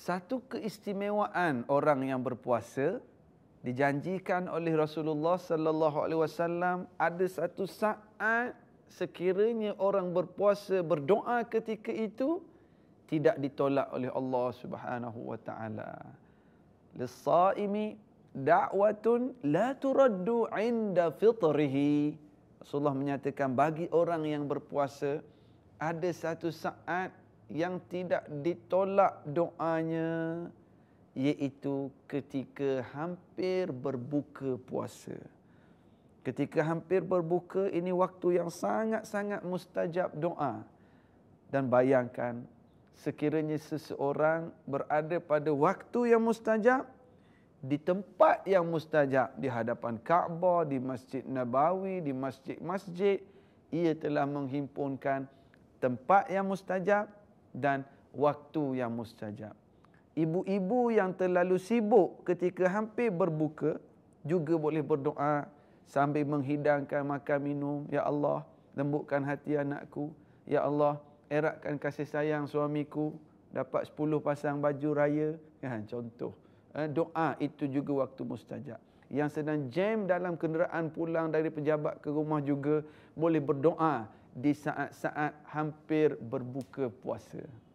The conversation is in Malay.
satu keistimewaan orang yang berpuasa dijanjikan oleh Rasulullah sallallahu alaihi wasallam ada satu saat sekiranya orang berpuasa berdoa ketika itu tidak ditolak oleh Allah Subhanahu wa taala. Lisaimi da'watun la turaddu 'inda fitrihi. Rasulullah menyatakan bagi orang yang berpuasa ada satu saat yang tidak ditolak doanya iaitu ketika hampir berbuka puasa. Ketika hampir berbuka ini waktu yang sangat-sangat mustajab doa. Dan bayangkan sekiranya seseorang berada pada waktu yang mustajab di tempat yang mustajab di hadapan Kaabah, di Masjid Nabawi, di masjid-masjid ia telah menghimpunkan tempat yang mustajab dan waktu yang mustajab. Ibu-ibu yang terlalu sibuk ketika hampir berbuka juga boleh berdoa sambil menghidangkan makan minum. Ya Allah, lembutkan hati anakku. Ya Allah, eratkan kasih sayang suamiku. Dapat 10 pasang baju raya. Ya, contoh. Eh, doa itu juga waktu mustajab. Yang sedang jam dalam kenderaan pulang dari pejabat ke rumah juga boleh berdoa di saat-saat hampir berbuka puasa.